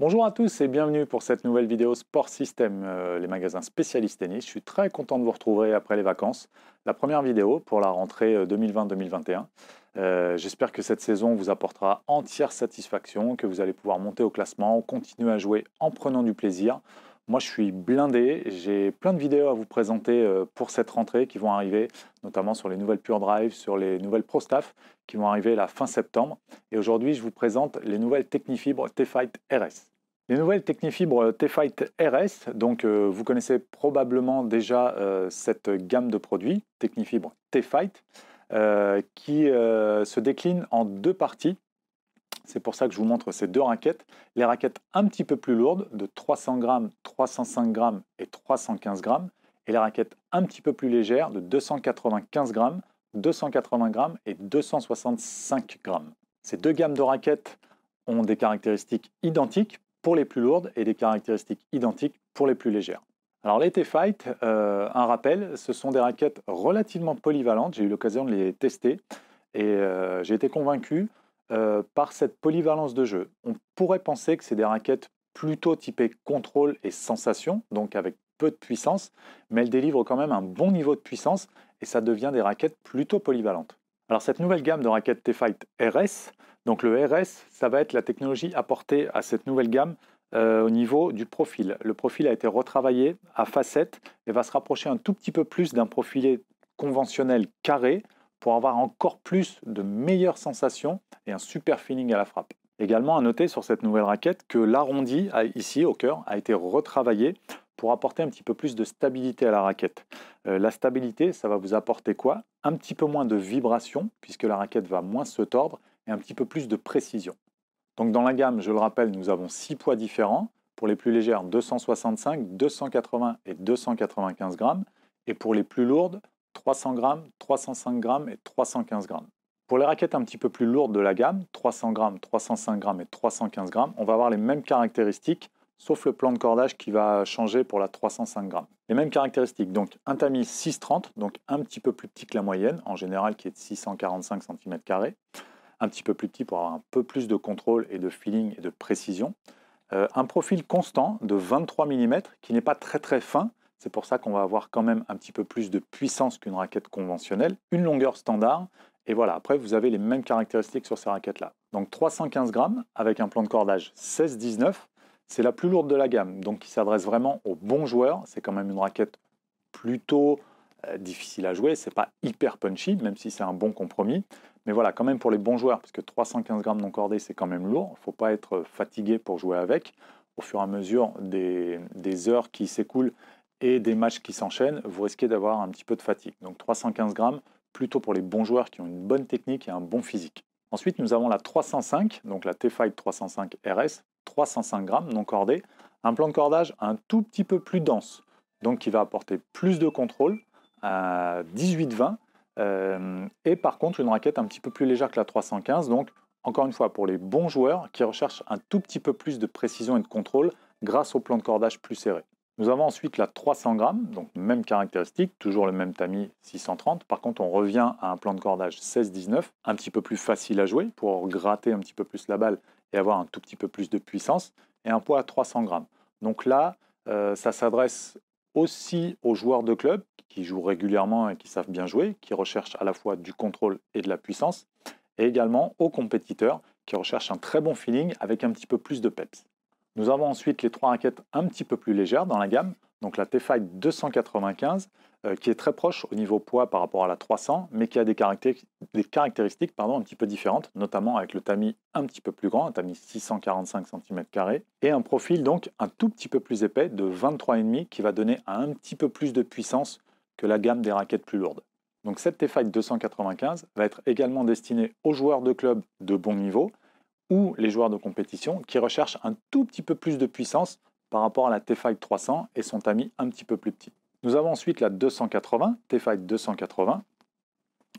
Bonjour à tous et bienvenue pour cette nouvelle vidéo Sport System, euh, les magasins spécialistes tennis. Je suis très content de vous retrouver après les vacances. La première vidéo pour la rentrée 2020-2021. Euh, euh, j'espère que cette saison vous apportera entière satisfaction, que vous allez pouvoir monter au classement, continuer à jouer en prenant du plaisir, moi, je suis blindé. J'ai plein de vidéos à vous présenter euh, pour cette rentrée qui vont arriver, notamment sur les nouvelles Pure Drive, sur les nouvelles Pro Staff qui vont arriver la fin septembre. Et aujourd'hui, je vous présente les nouvelles Technifibre T-Fight RS. Les nouvelles Technifibre T-Fight RS, donc euh, vous connaissez probablement déjà euh, cette gamme de produits, Technifibre T-Fight, qui se décline en deux parties. C'est pour ça que je vous montre ces deux raquettes. Les raquettes un petit peu plus lourdes, de 300 g, 305 g et 315 grammes. Et les raquettes un petit peu plus légères, de 295 g, 280 g et 265 g. Ces deux gammes de raquettes ont des caractéristiques identiques pour les plus lourdes et des caractéristiques identiques pour les plus légères. Alors les T-Fight, euh, un rappel, ce sont des raquettes relativement polyvalentes, j'ai eu l'occasion de les tester et euh, j'ai été convaincu euh, par cette polyvalence de jeu. On pourrait penser que c'est des raquettes plutôt typées contrôle et sensation, donc avec peu de puissance, mais elles délivrent quand même un bon niveau de puissance et ça devient des raquettes plutôt polyvalentes. Alors cette nouvelle gamme de raquettes T-Fight RS, donc le RS, ça va être la technologie apportée à cette nouvelle gamme euh, au niveau du profil. Le profil a été retravaillé à facettes et va se rapprocher un tout petit peu plus d'un profilé conventionnel carré pour avoir encore plus de meilleures sensations et un super feeling à la frappe. Également à noter sur cette nouvelle raquette que l'arrondi ici au cœur a été retravaillé pour apporter un petit peu plus de stabilité à la raquette. Euh, la stabilité, ça va vous apporter quoi Un petit peu moins de vibration puisque la raquette va moins se tordre et un petit peu plus de précision. Donc dans la gamme, je le rappelle, nous avons six poids différents. Pour les plus légères, 265, 280 et 295 grammes. Et pour les plus lourdes, 300 grammes, 305 grammes et 315 grammes. Pour les raquettes un petit peu plus lourdes de la gamme, 300 grammes, 305 grammes et 315 grammes, on va avoir les mêmes caractéristiques, sauf le plan de cordage qui va changer pour la 305 grammes. Les mêmes caractéristiques, donc un tamis 630, donc un petit peu plus petit que la moyenne, en général qui est de 645 cm2, un petit peu plus petit pour avoir un peu plus de contrôle et de feeling et de précision. Euh, un profil constant de 23 mm qui n'est pas très très fin, c'est pour ça qu'on va avoir quand même un petit peu plus de puissance qu'une raquette conventionnelle, une longueur standard, et voilà, après vous avez les mêmes caractéristiques sur ces raquettes-là. Donc 315 grammes avec un plan de cordage 16-19, c'est la plus lourde de la gamme, donc qui s'adresse vraiment aux bons joueurs. C'est quand même une raquette plutôt euh, difficile à jouer, c'est pas hyper punchy, même si c'est un bon compromis. Mais voilà, quand même pour les bons joueurs, parce que 315 grammes non cordé, c'est quand même lourd, Il faut pas être fatigué pour jouer avec. Au fur et à mesure des heures qui s'écoulent, et des matchs qui s'enchaînent, vous risquez d'avoir un petit peu de fatigue. Donc 315 grammes, plutôt pour les bons joueurs qui ont une bonne technique et un bon physique. Ensuite, nous avons la 305, donc la T-Fight 305 RS, 305 grammes non cordée, un plan de cordage un tout petit peu plus dense, donc qui va apporter plus de contrôle à euh, 18-20, euh, et par contre une raquette un petit peu plus légère que la 315, donc encore une fois pour les bons joueurs qui recherchent un tout petit peu plus de précision et de contrôle grâce au plan de cordage plus serré. Nous avons ensuite la 300 grammes, donc même caractéristique, toujours le même tamis 630. Par contre, on revient à un plan de cordage 16-19, un petit peu plus facile à jouer pour gratter un petit peu plus la balle et avoir un tout petit peu plus de puissance, et un poids à 300 grammes. Donc là, euh, ça s'adresse aussi aux joueurs de club qui jouent régulièrement et qui savent bien jouer, qui recherchent à la fois du contrôle et de la puissance, et également aux compétiteurs qui recherchent un très bon feeling avec un petit peu plus de peps. Nous avons ensuite les trois raquettes un petit peu plus légères dans la gamme, donc la T-Fight 295, euh, qui est très proche au niveau poids par rapport à la 300, mais qui a des, caractéristiques, pardon, un petit peu différentes, notamment avec le tamis un petit peu plus grand, un tamis 645 cm2, et un profil donc un tout petit peu plus épais de 23,5 qui va donner un petit peu plus de puissance que la gamme des raquettes plus lourdes. Donc cette T-Fight 295 va être également destinée aux joueurs de club de bon niveau, ou les joueurs de compétition qui recherchent un tout petit peu plus de puissance par rapport à la t 300 et son tamis un petit peu plus petit. Nous avons ensuite la 280, T5 280,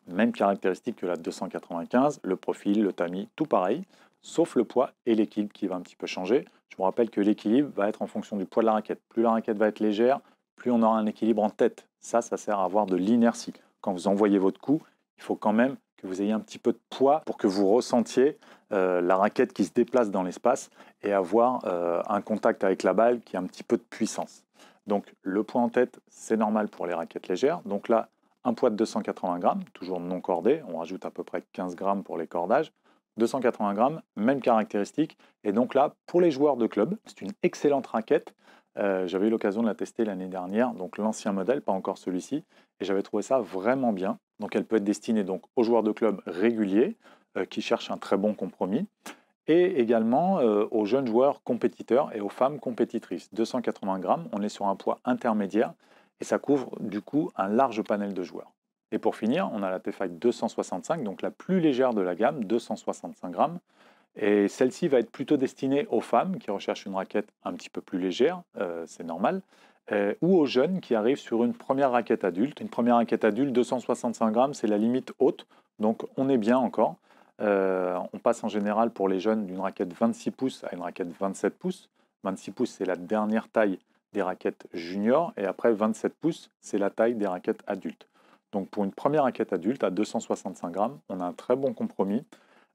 même caractéristique que la 295, le profil, le tamis, tout pareil, sauf le poids et l'équilibre qui va un petit peu changer. Je vous rappelle que l'équilibre va être en fonction du poids de la raquette. Plus la raquette va être légère, plus on aura un équilibre en tête. Ça, ça sert à avoir de l'inertie. Quand vous envoyez votre coup, il faut quand même que vous ayez un petit peu de poids pour que vous ressentiez euh, la raquette qui se déplace dans l'espace et avoir euh, un contact avec la balle qui a un petit peu de puissance. Donc le poids en tête, c'est normal pour les raquettes légères. Donc là, un poids de 280 grammes, toujours non cordé, on rajoute à peu près 15 grammes pour les cordages. 280 grammes, même caractéristique. Et donc là, pour les joueurs de club, c'est une excellente raquette euh, j'avais eu l'occasion de la tester l'année dernière, donc l'ancien modèle, pas encore celui-ci, et j'avais trouvé ça vraiment bien. Donc elle peut être destinée donc aux joueurs de club réguliers euh, qui cherchent un très bon compromis, et également euh, aux jeunes joueurs compétiteurs et aux femmes compétitrices. 280 grammes, on est sur un poids intermédiaire, et ça couvre du coup un large panel de joueurs. Et pour finir, on a la T-Fight 265, donc la plus légère de la gamme, 265 grammes, et celle-ci va être plutôt destinée aux femmes qui recherchent une raquette un petit peu plus légère, euh, c'est normal, euh, ou aux jeunes qui arrivent sur une première raquette adulte. Une première raquette adulte, 265 grammes, c'est la limite haute, donc on est bien encore. Euh, on passe en général pour les jeunes d'une raquette 26 pouces à une raquette 27 pouces. 26 pouces, c'est la dernière taille des raquettes juniors, et après 27 pouces, c'est la taille des raquettes adultes. Donc pour une première raquette adulte à 265 grammes, on a un très bon compromis.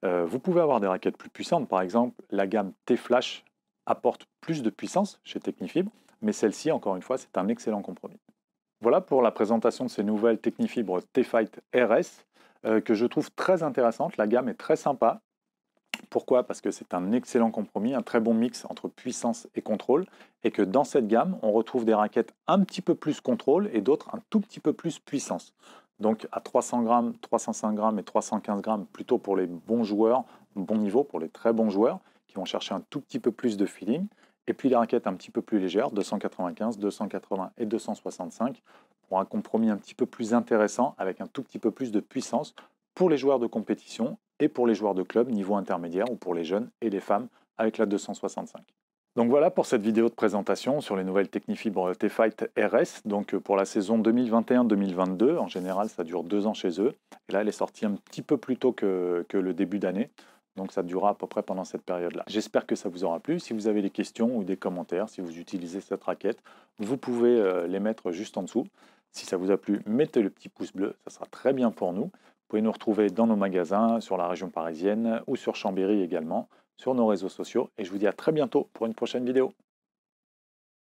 Euh, vous pouvez avoir des raquettes plus puissantes. Par exemple, la gamme T-Flash apporte plus de puissance chez Technifibre, mais celle-ci, encore une fois, c'est un excellent compromis. Voilà pour la présentation de ces nouvelles Technifibre T-Fight RS, euh, que je trouve très intéressante. La gamme est très sympa. Pourquoi Parce que c'est un excellent compromis, un très bon mix entre puissance et contrôle, et que dans cette gamme, on retrouve des raquettes un petit peu plus contrôle et d'autres un tout petit peu plus puissance. Donc à 300 grammes, 305 grammes et 315 grammes, plutôt pour les bons joueurs, bon niveau, pour les très bons joueurs, qui vont chercher un tout petit peu plus de feeling. Et puis les raquettes un petit peu plus légères, 295, 280 et 265, pour un compromis un petit peu plus intéressant, avec un tout petit peu plus de puissance pour les joueurs de compétition et pour les joueurs de club niveau intermédiaire ou pour les jeunes et les femmes avec la 265. Donc voilà pour cette vidéo de présentation sur les nouvelles Technifibre T-Fight RS, donc euh, pour la saison 2021-2022. En général, ça dure deux ans chez eux. Et là, elle est sortie un petit peu plus tôt que, que le début d'année. Donc ça durera à peu près pendant cette période-là. J'espère que ça vous aura plu. Si vous avez des questions ou des commentaires, si vous utilisez cette raquette, vous pouvez euh, les mettre juste en dessous. Si ça vous a plu, mettez le petit pouce bleu, ça sera très bien pour nous. Vous pouvez nous retrouver dans nos magasins, sur la région parisienne ou sur Chambéry également sur nos réseaux sociaux. Et je vous dis à très bientôt pour une prochaine vidéo.